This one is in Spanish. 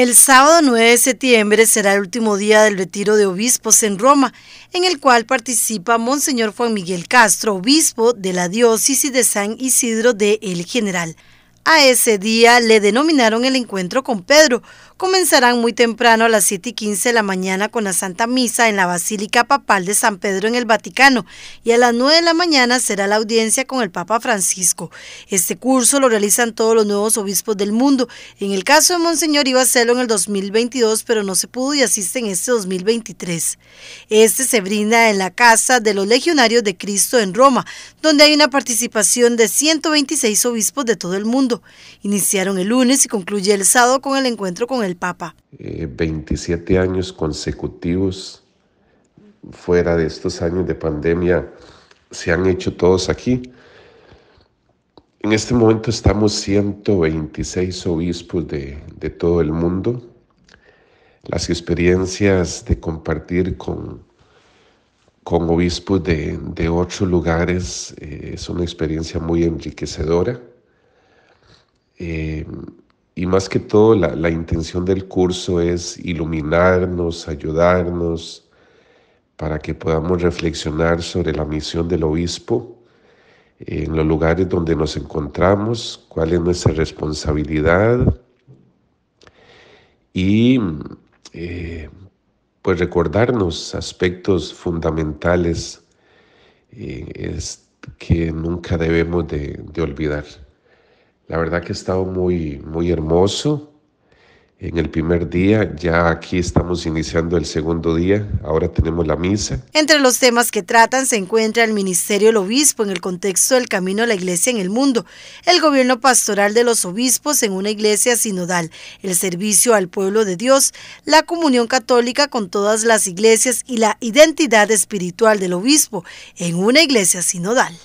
El sábado 9 de septiembre será el último día del retiro de obispos en Roma, en el cual participa Monseñor Juan Miguel Castro, obispo de la diócesis de San Isidro de El General. A ese día le denominaron el encuentro con Pedro, comenzarán muy temprano a las 7 y 15 de la mañana con la Santa Misa en la Basílica Papal de San Pedro en el Vaticano y a las 9 de la mañana será la audiencia con el Papa Francisco. Este curso lo realizan todos los nuevos obispos del mundo. En el caso de Monseñor iba a en el 2022, pero no se pudo y asiste en este 2023. Este se brinda en la Casa de los Legionarios de Cristo en Roma, donde hay una participación de 126 obispos de todo el mundo. Iniciaron el lunes y concluye el sábado con el encuentro con el Papa. 27 eh, años consecutivos fuera de estos años de pandemia se han hecho todos aquí. En este momento estamos 126 obispos de, todo el mundo. Las experiencias de compartir con, con obispos de, de ocho lugares eh, es una experiencia muy enriquecedora. Eh, más que todo la, intención del curso es iluminarnos, ayudarnos, para que podamos reflexionar sobre la misión del obispo eh, en los lugares donde nos encontramos, cuál es nuestra responsabilidad y eh, pues recordarnos aspectos fundamentales eh, que nunca debemos de olvidar. La verdad que ha estado muy, muy hermoso. En el primer día, ya aquí estamos iniciando el segundo día, ahora tenemos la misa. Entre los temas que tratan se encuentra el ministerio del obispo en el contexto del camino a la iglesia en el mundo, el gobierno pastoral de los obispos en una iglesia sinodal, el servicio al pueblo de Dios, la comunión católica con todas las iglesias y la identidad espiritual del obispo en una iglesia sinodal.